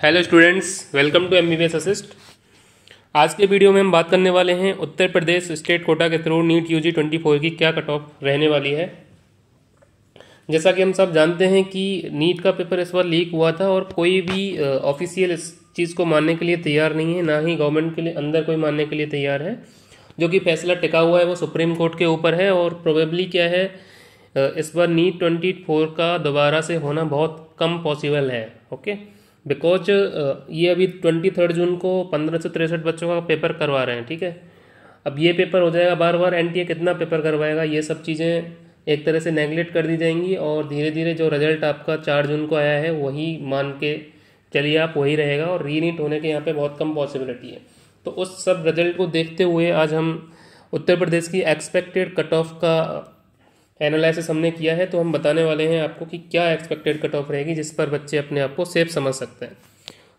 Hello students welcome to M B assist आज के video में हम बात करने वाले हैं उत्तर प्रदेश स्टेट कोटा के through NEET U G twenty four की क्या कट ऑफ रहने वाली है जैसा कि हम सब जानते हैं कि नीट का पेपर इस बार लीक हुआ था और कोई भी ऑफिशियल इस चीज़ को मानने के लिए तैयार नहीं है ना ही गवर्नमेंट के लिए अंदर कोई मानने के लिए तैयार है जो कि फैसला टिका हुआ है वो सुप्रीम कोर्ट के ऊपर है और प्रोबेबली क्या है इस बार नीट ट्वेंटी फोर का दोबारा से होना बहुत कम पॉसिबल है ओके okay? बिकॉज uh, ये अभी ट्वेंटी थर्ड जून को पंद्रह से तिरसठ बच्चों का पेपर करवा रहे हैं ठीक है अब ये पेपर हो जाएगा बार बार एन कितना पेपर करवाएगा ये सब चीज़ें एक तरह से नेगलेक्ट कर दी जाएंगी और धीरे धीरे जो रिजल्ट आपका चार जून को आया है वही मान के चलिए आप वही रहेगा और रीनीट होने के यहाँ पे बहुत कम पॉसिबिलिटी है तो उस सब रिजल्ट को देखते हुए आज हम उत्तर प्रदेश की एक्सपेक्टेड कट ऑफ का एनालिसिस हमने किया है तो हम बताने वाले हैं आपको कि क्या एक्सपेक्टेड कट ऑफ रहेगी जिस पर बच्चे अपने आप को सेफ समझ सकते हैं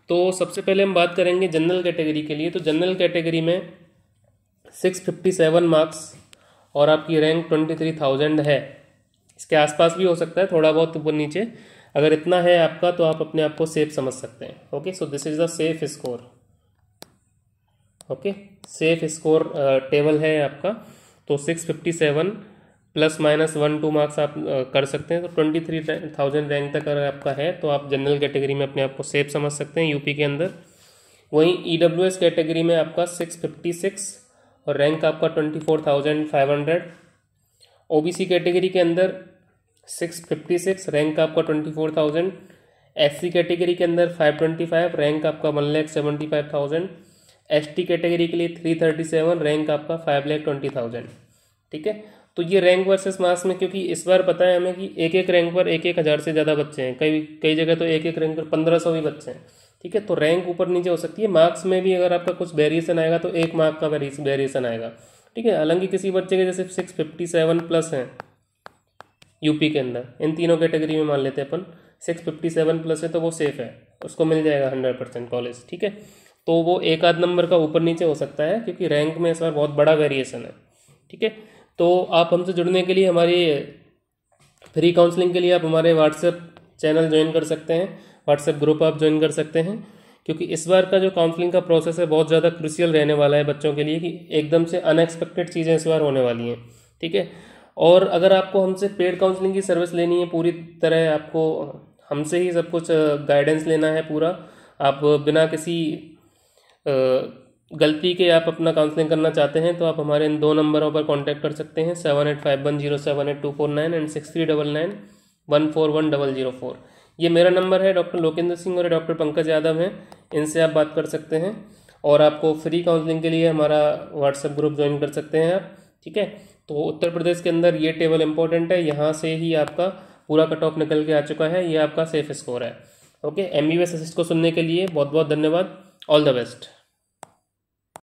तो सबसे पहले हम बात करेंगे जनरल कैटेगरी के लिए तो जनरल कैटेगरी में सिक्स फिफ्टी सेवन मार्क्स और आपकी रैंक ट्वेंटी थ्री थाउजेंड है इसके आसपास भी हो सकता है थोड़ा बहुत ऊपर नीचे अगर इतना है आपका तो आप अपने आप को सेफ समझ सकते हैं okay so this is the safe score okay safe score table है आपका तो six fifty seven plus minus one two marks आप कर सकते हैं तो ट्वेंटी थ्री थाउजेंड रैंक तक अगर आपका है तो आप जनरल कैटेगरी में अपने आप को सेफ समझ सकते हैं यूपी के अंदर वहीं ई डब्ल्यू एस कैटेगरी में आपका सिक्स फिफ्टी सिक्स और रैंक आपका twenty four thousand five hundred O B C category के अंदर सिक्स फिफ्टी सिक्स रैंक आपका twenty four thousand S C category के अंदर फाइव ट्वेंटी फाइव रैंक आपका one lakh seventy five thousand S T category के लिए three thirty seven rank आपका five lakh twenty thousand ठीक है तो ये रैंक वर्सेस मास में क्योंकि इस बार पता है हमें कि एक एक रैंक पर एक एक हज़ार से ज़्यादा बच्चे हैं कई कई जगह तो एक एक रैंक पर पंद्रह सौ ही बच्चे हैं ठीक है तो रैंक ऊपर नीचे हो सकती है मार्क्स में भी अगर आपका कुछ वेरिएशन आएगा तो एक मार्क का वेरिएशन आएगा ठीक है हालांकि किसी बच्चे के जैसे सिक्स फिफ्टी सेवन प्लस हैं यूपी के अंदर इन तीनों कैटेगरी में मान लेते हैं अपन सिक्स फिफ्टी सेवन प्लस है तो वो सेफ़ है उसको मिल जाएगा हंड्रेड परसेंट कॉलेज ठीक है तो वो एक आध नंबर का ऊपर नीचे हो सकता है क्योंकि रैंक में इस बार बहुत बड़ा वेरिएशन है ठीक है तो आप हमसे जुड़ने के लिए हमारी फ्री काउंसलिंग के लिए आप हमारे व्हाट्सएप चैनल ज्वाइन कर सकते हैं व्हाट्सएप ग्रुप आप ज्वाइन कर सकते हैं क्योंकि इस बार का जो काउंसलिंग का प्रोसेस है बहुत ज़्यादा क्रुशियल रहने वाला है बच्चों के लिए कि एकदम से अनएक्सपेक्टेड चीज़ें इस बार होने वाली हैं ठीक है और अगर आपको हमसे पेड काउंसलिंग की सर्विस लेनी है पूरी तरह आपको हमसे ही सब कुछ गाइडेंस लेना है पूरा आप बिना किसी गलती के आप अपना काउंसलिंग करना चाहते हैं तो आप हमारे इन दो नंबरों पर कांटेक्ट कर सकते हैं seven eight five one zero seven eight two four nine and six three double nine one four one double zero four ये मेरा नंबर है डॉक्टर लोकेंद्र सिंह और डॉक्टर पंकज यादव हैं इनसे आप बात कर सकते हैं और आपको फ्री काउंसलिंग के लिए हमारा व्हाट्सएप ग्रुप ज्वाइन कर सकते हैं आप ठीक है तो उत्तर प्रदेश के अंदर ये टेबल इंपॉर्टेंट है यहाँ से ही आपका पूरा कट ऑफ निकल के आ चुका है ये आपका सेफ स्कोर है ओके एम बी असिस्ट को सुनने के लिए बहुत बहुत धन्यवाद ऑल द बेस्ट